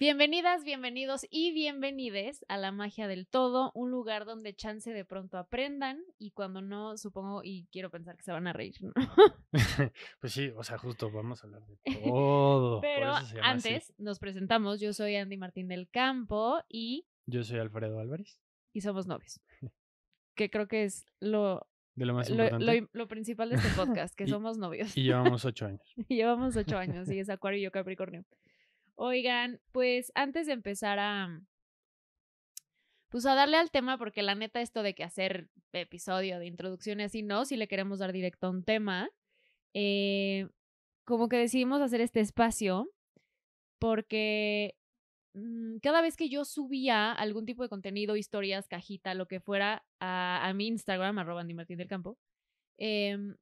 Bienvenidas, bienvenidos y bienvenides a la magia del todo, un lugar donde chance de pronto aprendan y cuando no, supongo y quiero pensar que se van a reír, ¿no? pues sí, o sea, justo vamos a hablar de todo. Pero antes nos presentamos, yo soy Andy Martín del Campo y... Yo soy Alfredo Álvarez. Y somos novios, que creo que es lo... De lo más importante. Lo, principal de este podcast, que somos novios. Y llevamos ocho años. y llevamos ocho años, y es Acuario y yo Capricornio. Oigan, pues antes de empezar a mm, pues a darle al tema, porque la neta, esto de que hacer episodio de introducción y así, no, si le queremos dar directo a un tema, eh, como que decidimos hacer este espacio porque mm, cada vez que yo subía algún tipo de contenido, historias, cajita, lo que fuera, a, mi Instagram, arroba Andy Martín del Campo, em,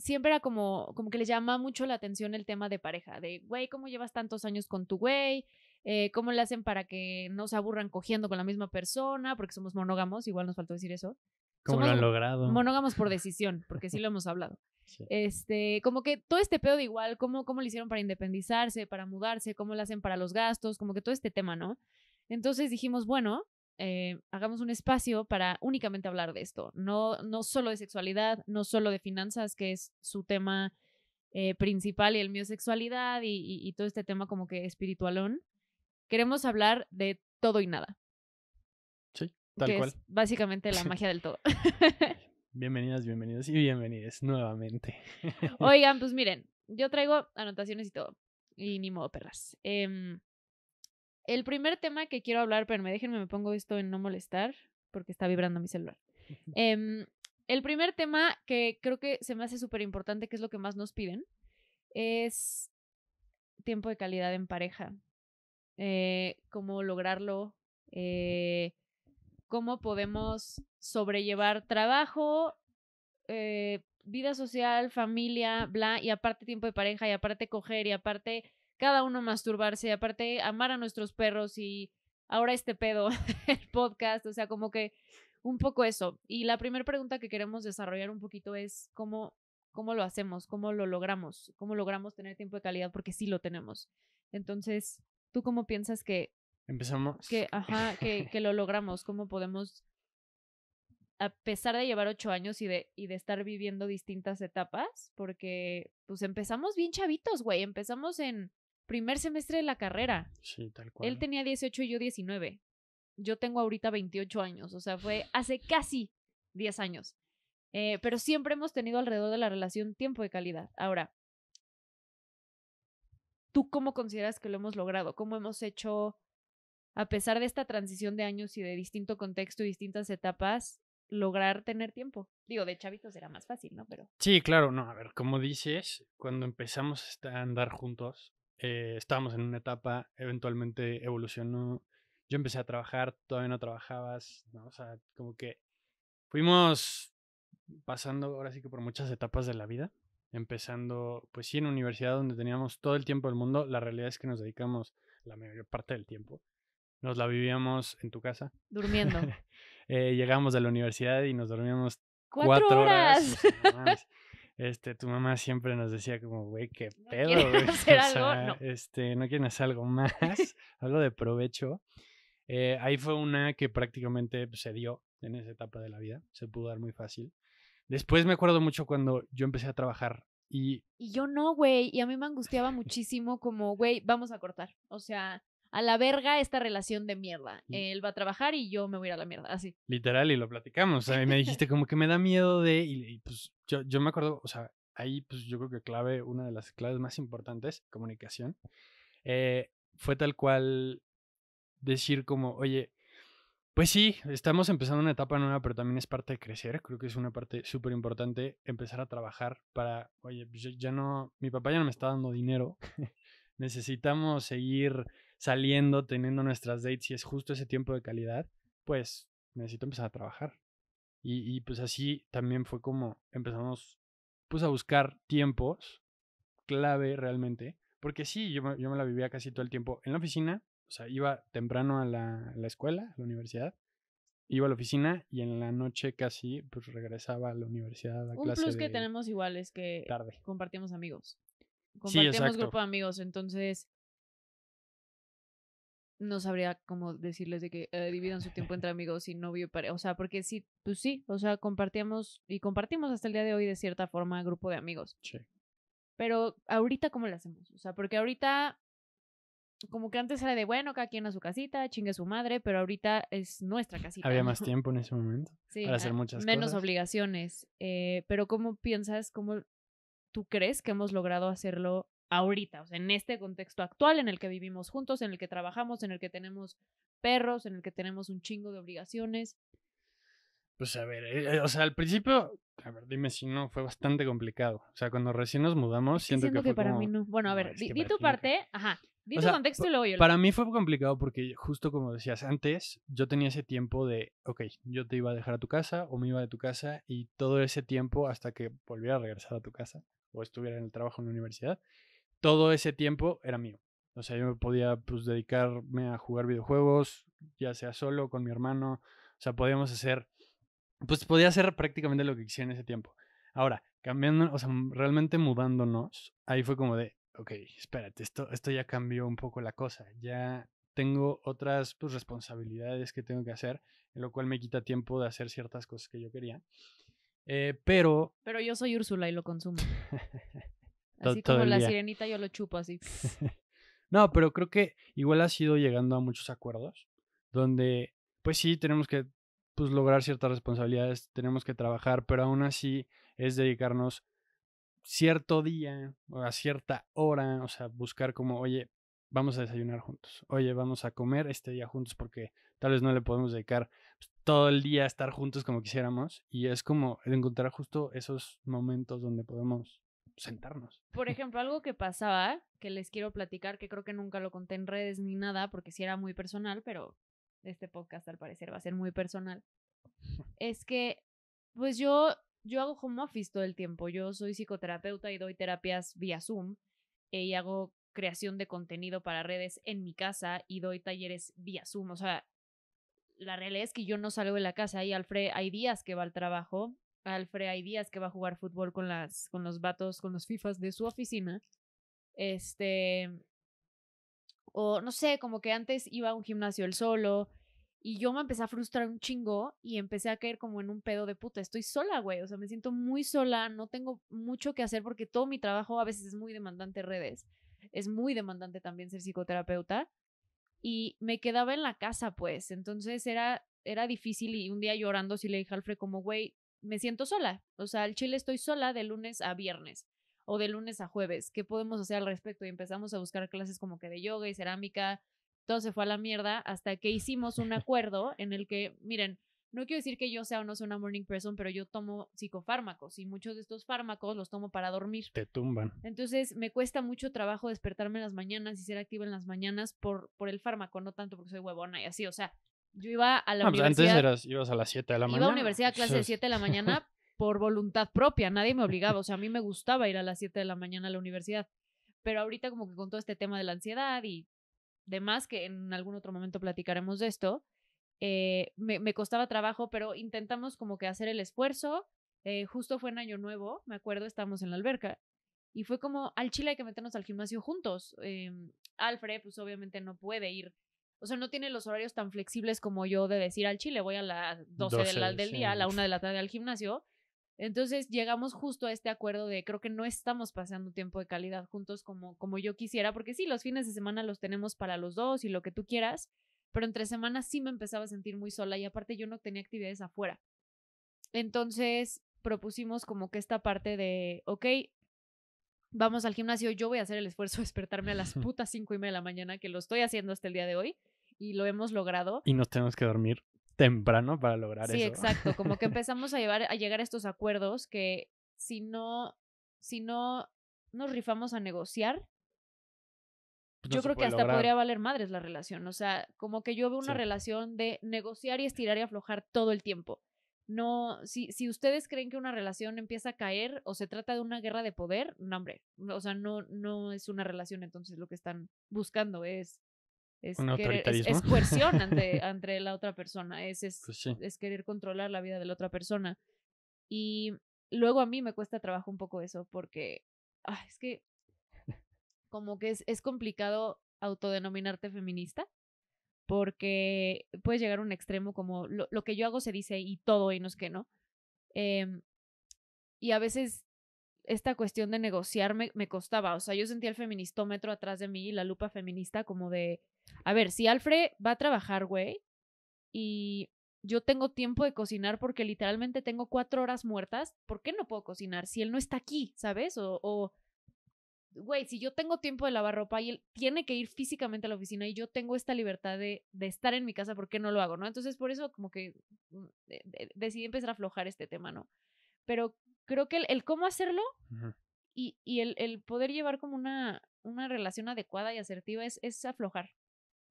siempre era como, como que les llama mucho la atención el tema de pareja, de, güey, ¿cómo llevas tantos años con tu güey? Eh, ¿Cómo le hacen para que no se aburran cogiendo con la misma persona? Porque somos monógamos, igual nos faltó decir eso. ¿Cómo lo han logrado? Monógamos por decisión, porque sí lo hemos hablado. Este, como que todo este pedo de igual, cómo, cómo le hicieron para independizarse, para mudarse, cómo lo hacen para los gastos, como que todo este tema, ¿no? Entonces dijimos, bueno, eh, hagamos un espacio para únicamente hablar de esto, no, no solo de sexualidad, no solo de finanzas, que es su tema eh, principal y el mío sexualidad y, todo este tema como que espiritualón. Queremos hablar de todo y nada. Sí, tal cual. Es básicamente la magia del todo. Bienvenidas, bienvenidos y bienvenidas nuevamente. Oigan, pues miren, yo traigo anotaciones y todo. Y ni modo, perras. Eh, el primer tema que quiero hablar, pero me déjenme, me pongo esto en no molestar, porque está vibrando mi celular. Em, el primer tema que creo que se me hace súper importante, que es lo que más nos piden, es tiempo de calidad en pareja. Eh, cómo lograrlo, eh, cómo podemos sobrellevar trabajo, eh, vida social, familia, bla, y aparte tiempo de pareja, y aparte coger, y aparte cada uno masturbarse, aparte amar a nuestros perros y ahora este pedo, el podcast, o sea, como que un poco eso. Y la primera pregunta que queremos desarrollar un poquito es cómo, cómo lo hacemos, cómo lo logramos, cómo logramos tener tiempo de calidad, porque sí lo tenemos. Entonces, ¿tú cómo piensas que... Empezamos. Que, ajá, que, que lo logramos, cómo podemos, a pesar de llevar ocho años y de, y de estar viviendo distintas etapas, porque pues empezamos bien chavitos, güey, empezamos en primer semestre de la carrera. Sí, tal cual. Él tenía 18 y yo 19. Yo tengo ahorita 28 años, o sea, fue hace casi 10 años. Eh, pero siempre hemos tenido alrededor de la relación tiempo de calidad. Ahora, ¿tú cómo consideras que lo hemos logrado? ¿Cómo hemos hecho, a pesar de esta transición de años y de distinto contexto y distintas etapas, lograr tener tiempo? Digo, de chavitos era más fácil, ¿no? Pero... Sí, claro, no. A ver, como dices, cuando empezamos a andar juntos, eh, estábamos en una etapa, eventualmente evolucionó. Yo empecé a trabajar, todavía no trabajabas, ¿no? O sea, como que fuimos pasando ahora sí que por muchas etapas de la vida. Empezando, pues sí, en universidad donde teníamos todo el tiempo del mundo. La realidad es que nos dedicamos la mayor parte del tiempo. Nos la vivíamos en tu casa. Durmiendo. eh, llegamos de la universidad y nos dormíamos cuatro, horas. Este, tu mamá siempre nos decía como, güey, qué pedo, no algo, Este, no algo más, algo de provecho. Eh, ahí fue una que prácticamente pues, se dio en esa etapa de la vida, se pudo dar muy fácil. Después me acuerdo mucho cuando yo empecé a trabajar y... Y yo no, güey, y a mí me angustiaba muchísimo como, güey, vamos a cortar. O sea, a la verga esta relación de mierda. Mm. Él va a trabajar y yo me voy a la mierda, así. Literal, y lo platicamos. me dijiste como que me da miedo de. Y, pues yo, yo, me acuerdo, o sea, ahí pues yo creo que clave, una de las claves más importantes, comunicación, eh, fue tal cual decir como, oye, pues sí, estamos empezando una etapa nueva, pero también es parte de crecer. Creo que es una parte súper importante empezar a trabajar para, oye, pues, ya no, mi papá ya no me está dando dinero. Necesitamos seguir saliendo, teniendo nuestras dates y es justo ese tiempo de calidad, pues necesito empezar a trabajar. Y, pues así también fue como empezamos pues a buscar tiempos clave realmente, porque sí, yo, yo me la vivía casi todo el tiempo en la oficina, o sea, iba temprano a la, escuela, a la universidad, iba a la oficina y en la noche casi pues regresaba a la universidad a Un plus que tenemos igual es que tarde. compartimos amigos. Compartimos grupo de amigos, entonces no sabría cómo decirles de que eh, dividan su tiempo entre amigos y novio O sea, porque sí, pues sí, o sea, compartíamos y compartimos hasta el día de hoy de cierta forma grupo de amigos. Sí. Pero ahorita, ¿cómo lo hacemos? O sea, porque ahorita, como que antes era de, bueno, cada quien a su casita, chingue a su madre, pero ahorita es nuestra casita. Había más tiempo en ese momento sí, para hacer muchas menos cosas. Menos obligaciones. Eh, pero ¿cómo piensas, cómo tú crees que hemos logrado hacerlo ahorita, o sea, en este contexto actual en el que vivimos juntos, en el que trabajamos, en el que tenemos perros, en el que tenemos un chingo de obligaciones. Pues a ver, eh, eh, o sea, al principio, a ver, dime si no, fue bastante complicado. O sea, cuando recién nos mudamos, siento, que, para mí Bueno, a ver, di, tu parte, ajá, di tu contexto y luego yo. Para mí fue complicado porque justo como decías antes, yo tenía ese tiempo de, ok, yo te iba a dejar a tu casa o me iba de tu casa y todo ese tiempo hasta que volviera a regresar a tu casa o estuviera en el trabajo en la universidad, todo ese tiempo era mío. O sea, yo podía pues dedicarme a jugar videojuegos, ya sea solo, con mi hermano. O sea, podíamos hacer, pues podía hacer prácticamente lo que quisiera en ese tiempo. Ahora, cambiando, o sea, realmente mudándonos, ahí fue como de, ok, espérate, esto, esto ya cambió un poco la cosa. Ya tengo otras pues, responsabilidades que tengo que hacer, lo cual me quita tiempo de hacer ciertas cosas que yo quería. Eh, pero... Pero yo soy Úrsula y lo consumo. Así como la sirenita yo lo chupo así. no, pero creo que igual ha sido llegando a muchos acuerdos donde, pues sí, tenemos que pues, lograr ciertas responsabilidades, tenemos que trabajar, pero aún así es dedicarnos cierto día o a cierta hora, o sea, buscar como, oye, vamos a desayunar juntos, oye, vamos a comer este día juntos porque tal vez no le podemos dedicar pues, todo el día a estar juntos como quisiéramos y es como encontrar justo esos momentos donde podemos sentarnos. Por ejemplo, algo que pasaba, que les quiero platicar, que creo que nunca lo conté en redes ni nada, porque si era muy personal, pero este podcast al parecer va a ser muy personal, es que pues yo, yo hago home office todo el tiempo, yo soy psicoterapeuta y doy terapias vía Zoom eh, y hago creación de contenido para redes en mi casa y doy talleres vía Zoom, o sea, la realidad es que yo no salgo de la casa y Alfred, hay días que va al trabajo Alfred Díaz que va a jugar fútbol con, las, con los vatos, con los FIFAs de su oficina. Este, o no sé, como que antes iba a un gimnasio el solo y yo me empecé a frustrar un chingo y empecé a caer como en un pedo de puta, estoy sola, güey, o sea, me siento muy sola, no tengo mucho que hacer porque todo mi trabajo a veces es muy demandante redes, es muy demandante también ser psicoterapeuta y me quedaba en la casa, pues, entonces era era difícil y un día llorando sí le dije a Alfred como, güey, me siento sola. O sea, al chile estoy sola de lunes a viernes o de lunes a jueves. ¿Qué podemos hacer al respecto? Y empezamos a buscar clases como que de yoga y cerámica. Todo se fue a la mierda hasta que hicimos un acuerdo en el que, miren, no quiero decir que yo sea o no sea una morning person, pero yo tomo psicofármacos y muchos de estos fármacos los tomo para dormir. Te tumban. Entonces me cuesta mucho trabajo despertarme en las mañanas y ser activa en las mañanas por, por el fármaco, no tanto porque soy huevona y así. O sea, yo iba a la pues, universidad. antes ibas a las 7 de la mañana. Iba a la universidad a clase de 7 de la mañana por voluntad propia, nadie me obligaba, o sea, a mí me gustaba ir a las 7 de la mañana a la universidad, pero ahorita como que con todo este tema de la ansiedad y demás, que en algún otro momento platicaremos de esto, eh, me, me, costaba trabajo, pero intentamos como que hacer el esfuerzo, eh, justo fue en Año Nuevo, me acuerdo, estábamos en la alberca, y fue como, al chile hay que meternos al gimnasio juntos, eh, Alfred pues obviamente no puede ir o sea, no tiene los horarios tan flexibles como yo de decir al chile, voy a las 12, del día, a la 1 de la tarde al gimnasio. Entonces llegamos justo a este acuerdo de creo que no estamos pasando tiempo de calidad juntos como, como yo quisiera, porque sí, los fines de semana los tenemos para los dos y lo que tú quieras, pero entre semanas sí me empezaba a sentir muy sola y aparte yo no tenía actividades afuera. Entonces propusimos como que esta parte de, ok, vamos al gimnasio, yo voy a hacer el esfuerzo de despertarme a las putas cinco y media de la mañana, que lo estoy haciendo hasta el día de hoy, y lo hemos logrado. Y nos tenemos que dormir temprano para lograr eso. Sí, exacto, como que empezamos a, llevar, a llegar a estos acuerdos que si no, si no nos rifamos a negociar, pues yo creo que hasta podría valer madres la relación. O sea, como que yo veo una relación de negociar y estirar y aflojar todo el tiempo no, si, si ustedes creen que una relación empieza a caer o se trata de una guerra de poder, no, hombre, o sea, no, no es una relación, entonces lo que están buscando es es, coerción ante, ante, la otra persona, es, pues es, querer controlar la vida de la otra persona. Y luego a mí me cuesta trabajo un poco eso porque ah, es que como que es, complicado autodenominarte feminista porque puedes llegar a un extremo como lo, que yo hago se dice y todo y no es que no. Em, y a veces esta cuestión de negociar me, costaba, o sea, yo sentía el feministómetro atrás de mí y la lupa feminista como de, a ver, si Alfred va a trabajar, güey, y yo tengo tiempo de cocinar porque literalmente tengo cuatro horas muertas, ¿por qué no puedo cocinar si él no está aquí, sabes? o güey, si yo tengo tiempo de lavar ropa y él tiene que ir físicamente a la oficina y yo tengo esta libertad de, de estar en mi casa, ¿por qué no lo hago? ¿No? Entonces, por eso como que mm, decidí empezar a aflojar este tema, ¿no? Pero creo que el, el cómo hacerlo y, y el, el, poder llevar como una, una relación adecuada y asertiva es, aflojar.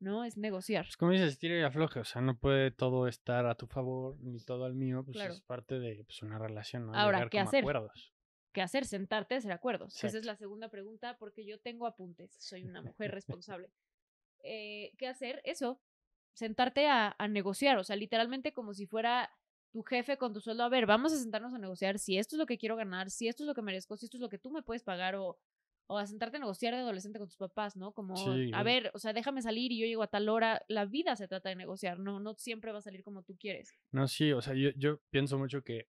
¿no? Es negociar. Pues como dices, tira y afloje, o sea, no puede todo estar a tu favor ni todo al mío, pues es parte de pues, una relación, ¿no? Ahora, ¿qué hacer? ¿Qué hacer, sentarte a hacer acuerdos. Esa es la segunda pregunta porque yo tengo apuntes, soy una mujer responsable. Eh, ¿Qué hacer? Eso, sentarte a, negociar, o sea, literalmente como si fuera tu jefe con tu sueldo, a ver, vamos a sentarnos a negociar si esto es lo que quiero ganar, si esto es lo que merezco, si esto es lo que tú me puedes pagar o, o a sentarte a negociar de adolescente con tus papás, ¿no? Como, a ver, o sea, déjame salir y yo llego a tal hora. La vida se trata de negociar, ¿no? No siempre va a salir como tú quieres. No, sí, o sea, yo, yo pienso mucho que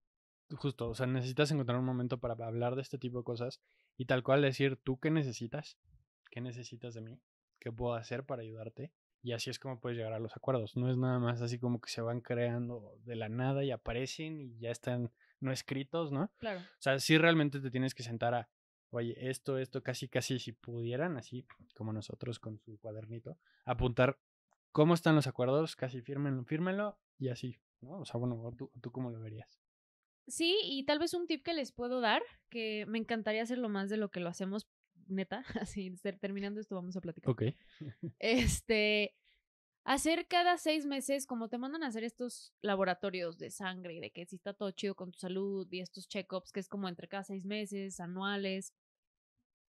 justo, o sea, necesitas encontrar un momento para hablar de este tipo de cosas y tal cual decir, ¿tú qué necesitas? ¿Qué necesitas de mí? ¿Qué puedo hacer para ayudarte? Y así es como puedes llegar a los acuerdos. No es nada más así como que se van creando de la nada y aparecen y ya están no escritos, ¿no? Claro. O sea, sí realmente te tienes que sentar a, oye, esto, esto, casi, casi, si pudieran, así como nosotros con su cuadernito, apuntar cómo están los acuerdos, casi fírmenlo, fírmenlo y así, ¿no? O sea, bueno, tú, tú cómo lo verías. Sí, y tal vez un tip que les puedo dar, que me encantaría hacerlo más de lo que lo hacemos, neta, así terminando esto vamos a platicar. Ok. Este, hacer cada seis meses, como te mandan a hacer estos laboratorios de sangre y de que si está todo chido con tu salud y estos check-ups, que es como entre cada seis meses, anuales,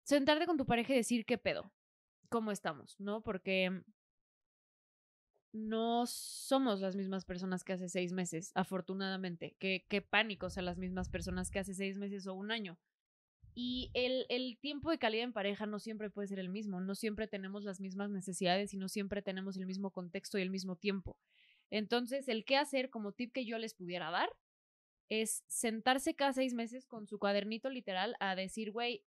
sentarte con tu pareja y decir qué pedo, cómo estamos, ¿no? Porque no somos las mismas personas que hace seis meses, afortunadamente. Qué, qué pánico o las mismas personas que hace seis meses o un año. Y el, tiempo de calidad en pareja no siempre puede ser el mismo, no siempre tenemos las mismas necesidades y no siempre tenemos el mismo contexto y el mismo tiempo. Entonces, el qué hacer como tip que yo les pudiera dar es sentarse cada seis meses con su cuadernito literal a decir, güey,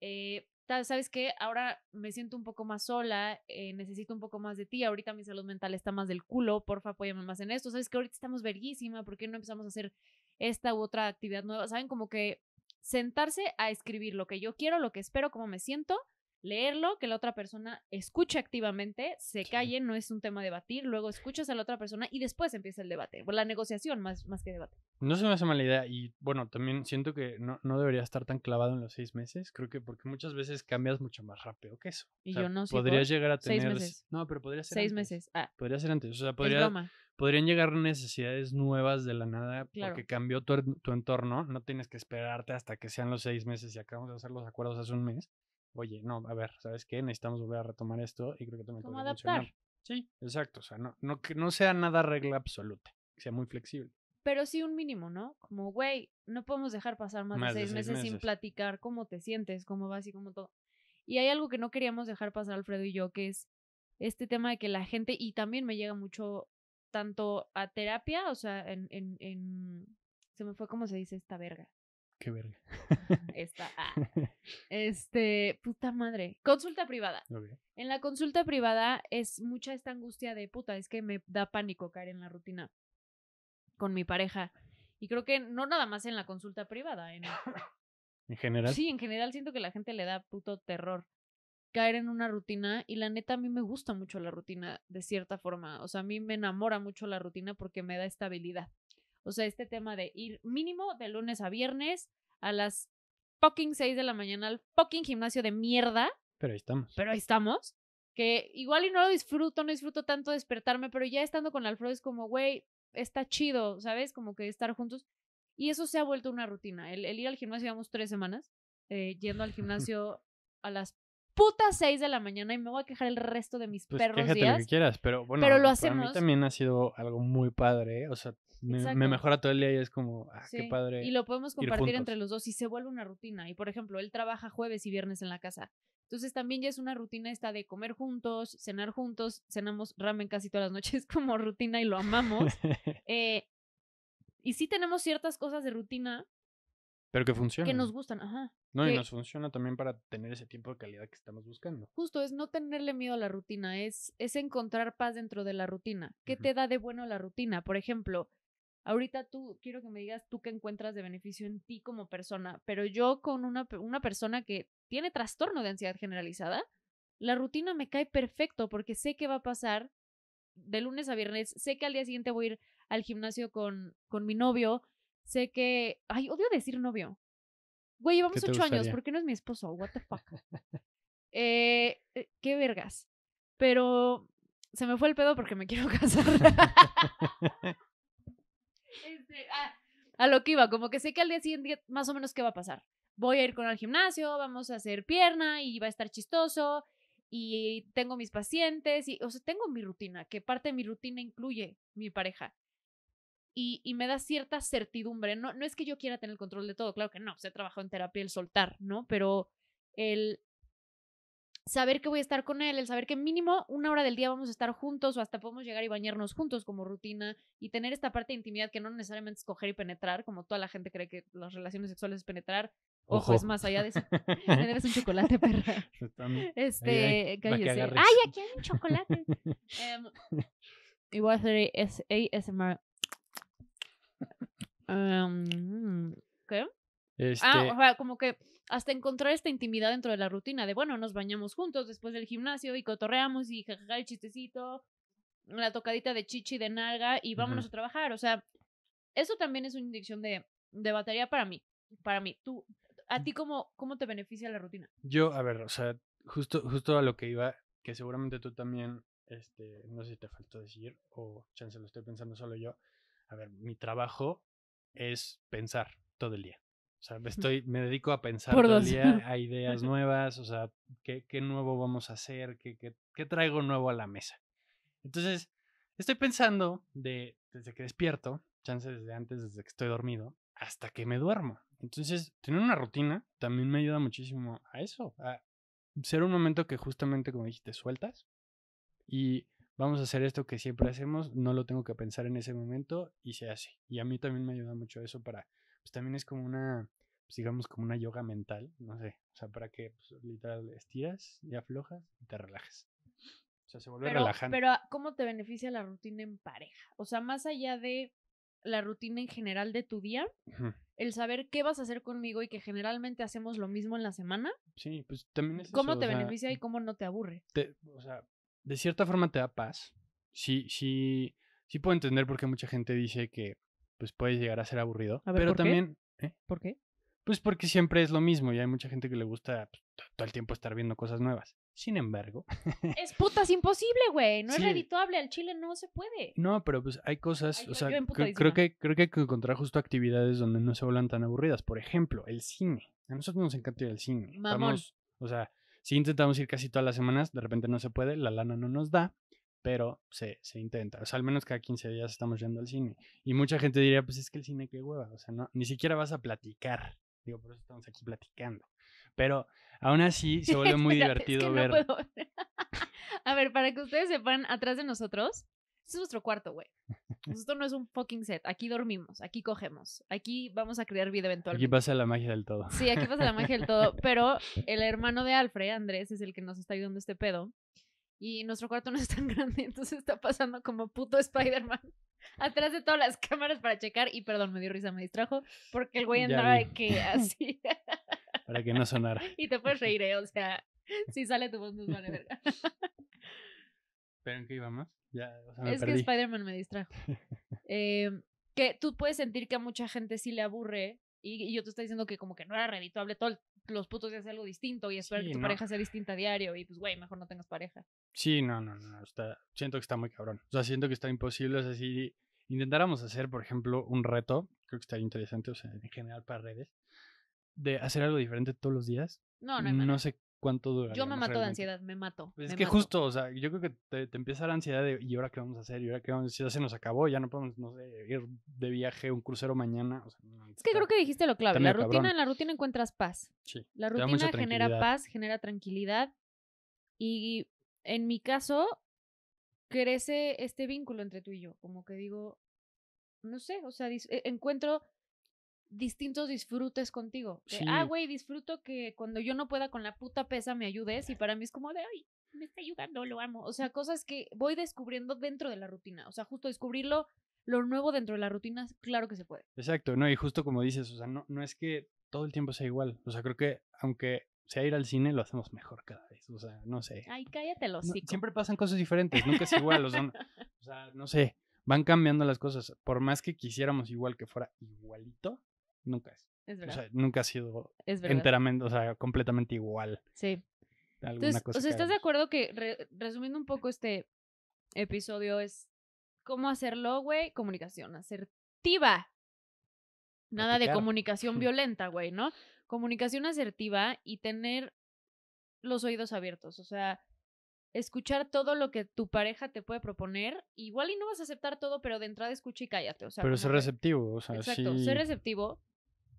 eh, ¿sabes qué? Ahora me siento un poco más sola, eh, necesito un poco más de ti, ahorita mi salud mental está más del culo, porfa, apóyame más en esto, ¿sabes que Ahorita estamos verguísima, ¿por qué no empezamos a hacer esta u otra actividad nueva? ¿Saben? Como que sentarse a escribir lo que yo quiero, lo que espero, cómo me siento leerlo, que la otra persona escuche activamente, se calle, no es un tema debatir, luego escuchas a la otra persona y después empieza el debate, o la negociación más, más que debate. No se me hace mala idea y bueno, también siento que no, debería estar tan clavado en los seis meses, creo que porque muchas veces cambias mucho más rápido que eso. Y yo no sé. Podrías llegar a tener... Seis meses. No, pero podría ser... Seis meses. Ah, podría ser antes, o sea, Podrían llegar necesidades nuevas de la nada porque cambió tu entorno. No tienes que esperarte hasta que sean los seis meses y acabamos de hacer los acuerdos hace un mes oye, no, a ver, ¿sabes qué? Necesitamos volver a retomar esto y creo que también Como adaptar. Sí, exacto, o sea, no, no, que no sea nada regla absoluta, sea muy flexible. Pero sí un mínimo, ¿no? Como, güey, no podemos dejar pasar más, de, seis meses, sin platicar cómo te sientes, cómo vas y cómo todo. Y hay algo que no queríamos dejar pasar Alfredo y yo, que es este tema de que la gente, y también me llega mucho tanto a terapia, o sea, en, en, se me fue como se dice esta verga. Qué verga. Esta. Ah, este, puta madre. Consulta privada. En la consulta privada es mucha esta angustia de puta, es que me da pánico caer en la rutina con mi pareja. Y creo que no nada más en la consulta privada. En, ¿En general. Sí, en general siento que la gente le da puto terror caer en una rutina y la neta a mí me gusta mucho la rutina de cierta forma, o sea, a mí me enamora mucho la rutina porque me da estabilidad. O sea, este tema de ir mínimo de lunes a viernes a las fucking 6 de la mañana al fucking gimnasio de mierda. Pero ahí estamos. Pero ahí estamos. Que igual y no lo disfruto, no disfruto tanto despertarme, pero ya estando con Alfredo es como, güey, está chido, ¿sabes? Como que estar juntos. Y eso se ha vuelto una rutina. El, ir al gimnasio, llevamos tres semanas, eh, yendo al gimnasio a las Puta 6 de la mañana y me voy a quejar el resto de mis pues, perros días. quieras, pero bueno, pero lo Para mí también ha sido algo muy padre, ¿eh? o sea, me, mejora todo el día y es como, ah, qué padre. Y lo podemos compartir entre los dos y se vuelve una rutina. Y por ejemplo, él trabaja jueves y viernes en la casa. Entonces también ya es una rutina esta de comer juntos, cenar juntos, cenamos ramen casi todas las noches como rutina y lo amamos. Eh, y sí tenemos ciertas cosas de rutina pero que funciona Que nos gustan, ajá. No, y nos funciona también para tener ese tiempo de calidad que estamos buscando. Justo, es no tenerle miedo a la rutina, es, es encontrar paz dentro de la rutina. ¿Qué te da de bueno la rutina? Por ejemplo, ahorita tú, quiero que me digas tú qué encuentras de beneficio en ti como persona, pero yo con una, una persona que tiene trastorno de ansiedad generalizada, la rutina me cae perfecto porque sé qué va a pasar de lunes a viernes, sé que al día siguiente voy a ir al gimnasio con, con mi novio, Sé que, ay, odio decir novio. Güey, llevamos ocho años, ¿por qué no es mi esposo? What the fuck. Eh, eh, qué vergas. Pero se me fue el pedo porque me quiero casar. Este, ah, a lo que iba, como que sé que al día siguiente más o menos qué va a pasar. Voy a ir con al gimnasio, vamos a hacer pierna y va a estar chistoso y tengo mis pacientes y, o sea, tengo mi rutina, que parte de mi rutina incluye mi pareja y, me da cierta certidumbre. No, no es que yo quiera tener el control de todo, claro que no, se pues, ha trabajado en terapia el soltar, ¿no? Pero el saber que voy a estar con él, el saber que mínimo una hora del día vamos a estar juntos o hasta podemos llegar y bañarnos juntos como rutina y tener esta parte de intimidad que no necesariamente es coger y penetrar, como toda la gente cree que las relaciones sexuales es penetrar. Ojo, es más allá de eso. es un chocolate, perra. este, Ay, aquí hay un chocolate. Em, y voy a hacer ASMR. Em, ¿Qué? Ah, o este sea, como que hasta encontrar esta intimidad dentro de la rutina de, bueno, nos bañamos juntos después del gimnasio y cotorreamos y jajaja el chistecito, la tocadita de chichi de nalga y vámonos a trabajar. O sea, eso también es una inyección de, de batería para mí. Para mí, tú, ¿a mm. ti cómo, cómo te beneficia la rutina? Yo, a ver, o sea, justo, justo a lo que iba, que seguramente tú también, este, no sé si te faltó decir o chance lo estoy pensando solo yo. A ver, mi trabajo es pensar todo el día. O sea, estoy, me dedico a pensar todo el día, a ideas nuevas, o sea, ¿qué, qué nuevo vamos a hacer? ¿Qué, ¿Qué, qué, traigo nuevo a la mesa? Entonces, estoy pensando de, desde que despierto, chance desde antes, desde que estoy dormido, hasta que me duermo. Entonces, tener una rutina también me ayuda muchísimo a eso, a ser un momento que justamente, como dijiste, sueltas y vamos a hacer esto que siempre hacemos, no lo tengo que pensar en ese momento y se hace. Y a mí también me ayuda mucho eso para, pues también es como una, pues, digamos como una yoga mental, no sé, o sea, para que pues, literal estiras ya aflojas y te relajes O sea, se vuelve relajante. Pero, ah, ¿cómo te beneficia la rutina en pareja? O sea, más allá de la rutina en general de tu día, el saber qué vas a hacer conmigo y que generalmente hacemos lo mismo en la semana. Sí, pues también es ¿Cómo te beneficia y cómo no te aburre? o sea, de cierta forma te da paz. Sí, sí, sí puedo entender por qué mucha gente dice que pues puede llegar a ser aburrido. A ver, pero ¿por también. Qué? ¿eh? ¿Por qué? Pues porque siempre es lo mismo y hay mucha gente que le gusta pues, todo el tiempo estar viendo cosas nuevas. Sin embargo. es putas imposible, güey. No es redituable. Al chile no se puede. No, pero pues hay cosas. o sea, creo, que, creo que hay que encontrar justo actividades donde no se vuelan tan aburridas. Por ejemplo, el cine. A nosotros nos encanta ir al cine. Vamos, o sea, si intentamos ir casi todas las semanas, de repente no se puede, la lana no nos da, pero se, se intenta. O sea, al menos cada 15 días estamos yendo al cine. Y mucha gente diría, pues es que el cine qué hueva, o sea, no, ni siquiera vas a platicar. Digo, por eso estamos aquí platicando. Pero aún así se vuelve muy divertido ver. a ver, para que ustedes sepan, atrás de nosotros este es nuestro cuarto, güey. Pues esto no es un fucking set. Aquí dormimos, aquí cogemos, aquí vamos a crear vida eventualmente. Aquí pasa la magia del todo. Sí, aquí pasa la magia del todo. Pero el hermano de Alfred, Andrés, es el que nos está ayudando este pedo. Y nuestro cuarto no es tan grande, entonces está pasando como puto Spider-Man atrás de todas las cámaras para checar. Y perdón, me dio risa, me distrajo, porque el güey andaba de que así. Para que no sonara. Y te puedes reír, ¿eh? o sea, si sale tu voz, nos vale verga. ¿Pero en qué más? es que Spider-Man me distrajo. Eh, que tú puedes sentir que a mucha gente sí le aburre y, yo te estoy diciendo que como que no era redituable todo los putos de hacer algo distinto y esperar que tu pareja sea distinta a diario y pues güey, mejor no tengas pareja. Sí, no, no, no, está, siento que está muy cabrón. O sea, siento que está imposible, o sea, intentáramos hacer, por ejemplo, un reto, creo que estaría interesante, o sea, en general para redes, de hacer algo diferente todos los días. No, no, no sé ¿Cuánto dura? Yo me mato de ansiedad, me mato. Pues es que justo, o sea, yo creo que te, empieza la ansiedad de, ¿y ahora qué vamos a hacer? ¿Y ahora qué vamos a hacer? Ya se nos acabó, ya no podemos, no sé, ir de viaje, un crucero mañana. es que creo que dijiste lo clave. La rutina, en la rutina encuentras paz. Sí. La rutina genera paz, genera tranquilidad. Y en mi caso, crece este vínculo entre tú y yo. Como que digo, no sé, o sea, e, encuentro distintos disfrutes contigo. De, Ah, güey, disfruto que cuando yo no pueda con la puta pesa me ayudes y ah. para mí es como de, ay, me está ayudando, lo amo. O sea, cosas que voy descubriendo dentro de la rutina. O sea, justo descubrirlo, lo nuevo dentro de la rutina, claro que se puede. Exacto, no, y justo como dices, o sea, no, no es que todo el tiempo sea igual. O sea, creo que aunque sea ir al cine, lo hacemos mejor cada vez. O sea, no sé. Ay, cállate los Siempre pasan cosas diferentes, nunca es igual. o sea, no sé, van cambiando las cosas. Por más que quisiéramos igual que fuera igualito, nunca es. es verdad. O sea, nunca ha sido enteramente, o sea, completamente igual. Sí. Entonces, o sea, ¿estás de acuerdo que, resumiendo un poco este episodio, es cómo hacerlo, güey? Comunicación asertiva. Nada de comunicación violenta, güey, ¿no? Comunicación asertiva y tener los oídos abiertos, o sea, escuchar todo lo que tu pareja te puede proponer. Igual y no vas a aceptar todo, pero de entrada escucha y cállate, o sea. Pero ser receptivo, o sea, Exacto, ser receptivo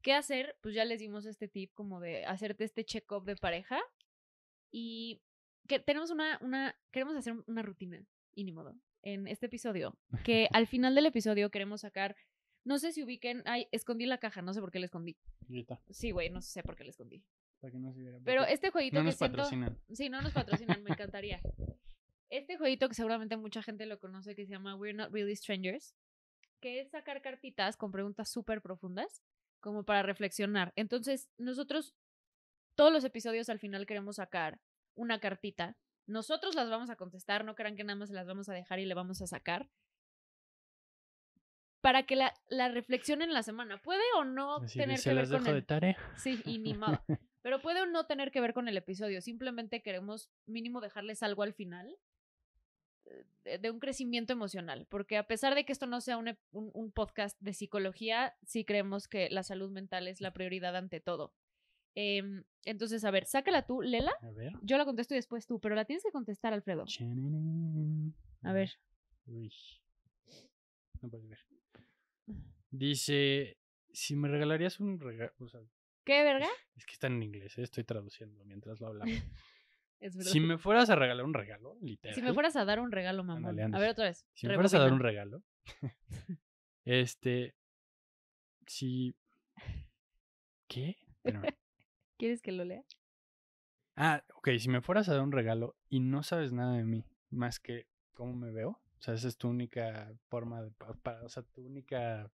¿Qué hacer? Pues ya les dimos este tip como de hacerte este check-up de pareja y que tenemos una, una, queremos hacer una rutina, y ni modo, en este episodio, que al final del episodio queremos sacar, no sé si ubiquen, ay, escondí la caja, no sé por qué la escondí. Sí, güey, no sé por qué la escondí. Pero este jueguito no que nos Sí, no nos patrocinan, me encantaría. Este jueguito que seguramente mucha gente lo conoce que se llama We're Not Really Strangers, que es sacar cartitas con preguntas súper profundas como para reflexionar. Entonces, nosotros todos los episodios al final queremos sacar una cartita. Nosotros las vamos a contestar, no crean que nada más las vamos a dejar y le vamos a sacar. Para que la, la reflexión en la semana puede o no tener que ver con el... de tarea. Sí, y ni modo. Pero puede o no tener que ver con el episodio. Simplemente queremos mínimo dejarles algo al final de un crecimiento emocional, porque a pesar de que esto no sea un, un, podcast de psicología, sí creemos que la salud mental es la prioridad ante todo. Em, entonces, a ver, sácala tú, Lela. A ver. Yo la contesto y después tú, pero la tienes que contestar, Alfredo. A ver. Dice, si me regalarías un regalo... ¿Qué, verga? Es, que está en inglés, ¿eh? estoy traduciendo mientras lo hablamos. Si me fueras a regalar un regalo, literal. Si me fueras a dar un regalo, mamá a ver, otra vez. Si me fueras a dar un regalo, este. Si. ¿Qué? ¿Quieres que lo lea? Ah, ok. Si me fueras a dar un regalo y no sabes nada de mí, más que cómo me veo, o sea, esa es tu única forma de. o sea, tu única.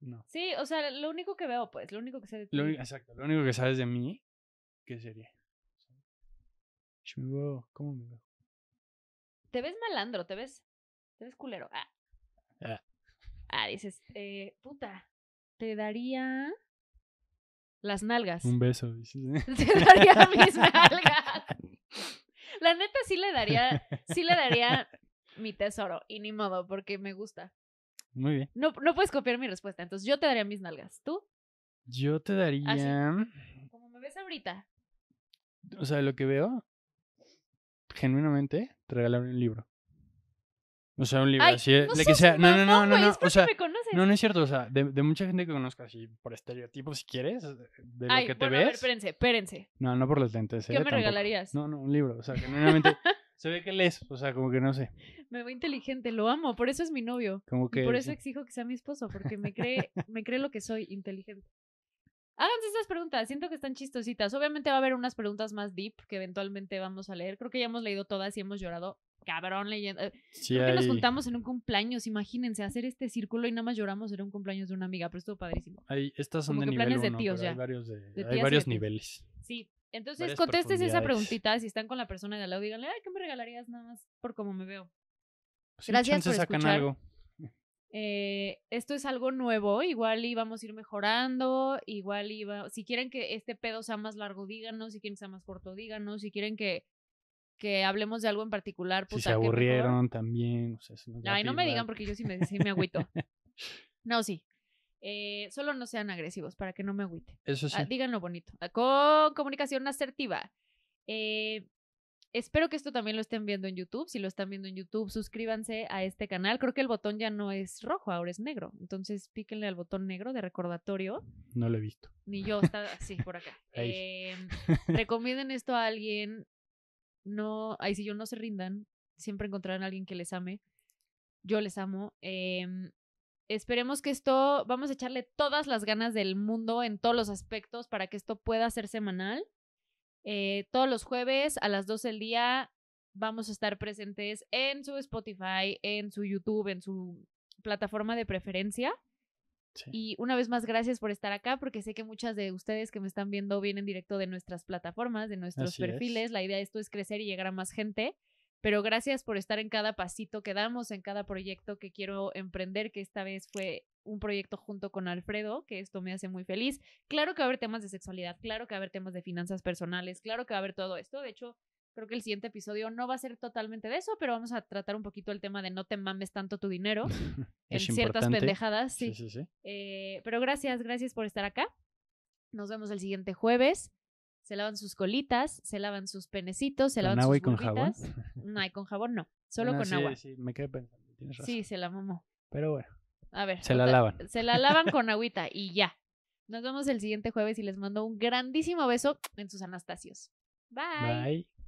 No. Sí, o sea, lo único que veo, pues, lo único que sé de ti. exacto, lo único que sabes de mí, ¿qué sería? ¿cómo me veo? Te ves malandro, te ves, te ves culero. Ah, ah. ah dices, eh, puta, te daría las nalgas. Un beso, dices. ¿eh? Te daría mis nalgas. La neta sí le daría, sí le daría mi tesoro, y ni modo, porque me gusta. Muy bien. No, no puedes copiar mi respuesta, entonces yo te daría mis nalgas. ¿Tú? Yo te ah, daría. Así. Como me ves ahorita. O sea, lo que veo genuinamente, te regalaré un libro. O sea, un libro así, no de que sea. No, no, no, no, no. O sea, no, no es cierto. O sea, de, de, mucha gente que conozco así, por estereotipos, si quieres, de lo que te bueno, ves. A ver, espérense, espérense. No, no por los lentes. ¿Qué ¿eh? me regalarías? No, no, un libro. O sea, genuinamente. se ve que lees, o sea, como que no sé. Me veo inteligente, lo amo, por eso es mi novio. Como que. Y por eso exijo que sea mi esposo, porque me cree, me cree lo que soy, inteligente. Háganse estas preguntas, siento que están chistositas. Obviamente va a haber unas preguntas más deep que eventualmente vamos a leer. Creo que ya hemos leído todas y hemos llorado cabrón leyendo. Eh, sí, Creo nos juntamos en un cumpleaños, imagínense, hacer este círculo y nada más lloramos en un cumpleaños de una amiga, pero estuvo padrísimo. estas son de nivel de tíos Hay varios, hay varios niveles. Sí. Entonces, contestes esa preguntita. Si están con la persona de al lado, díganle, ay, ¿qué me regalarías nada más por cómo me veo? Gracias por escuchar. Algo. Eh, esto es algo nuevo, igual íbamos a ir mejorando, igual iba, si quieren que este pedo sea más largo, díganos, si quieren que sea más corto, díganos, si quieren que, que hablemos de algo en particular. pues. si se aburrieron también. O no Ay, no me digan porque yo sí me, agüito. no, sí. Eh, solo no sean agresivos para que no me agüite. Eso ah, sí. díganlo bonito. Con comunicación asertiva. Eh, Espero que esto también lo estén viendo en YouTube. Si lo están viendo en YouTube, suscríbanse a este canal. Creo que el botón ya no es rojo, ahora es negro. Entonces píquenle al botón negro de recordatorio. No lo he visto. Ni yo, está así por acá. Eh, recomienden esto a alguien. No, ahí si yo no se rindan. Siempre encontrarán a alguien que les ame. Yo les amo. Em, esperemos que esto, vamos a echarle todas las ganas del mundo en todos los aspectos para que esto pueda ser semanal. Eh, todos los jueves a las 12 del día vamos a estar presentes en su Spotify, en su YouTube, en su plataforma de preferencia. Y una vez más, gracias por estar acá, porque sé que muchas de ustedes que me están viendo vienen directo de nuestras plataformas, de nuestros perfiles. La idea de esto es crecer y llegar a más gente pero gracias por estar en cada pasito que damos, en cada proyecto que quiero emprender, que esta vez fue un proyecto junto con Alfredo, que esto me hace muy feliz. Claro que va a haber temas de sexualidad, claro que va a haber temas de finanzas personales, claro que va a haber todo esto. De hecho, creo que el siguiente episodio no va a ser totalmente de eso, pero vamos a tratar un poquito el tema de no te mames tanto tu dinero en ciertas pendejadas. Sí, sí, sí. Eh, pero gracias, gracias por estar acá. Nos vemos el siguiente jueves se lavan sus colitas, se lavan sus penecitos, se lavan ¿Con agua y con jabón? No, hay con jabón no, solo con agua. Sí, me quedé pensando, Sí, se la mamó. Pero bueno. A ver. Se la lavan. Se la lavan con agüita y ya. Nos vemos el siguiente jueves y les mando un grandísimo beso en sus Anastasios. Bye. Bye.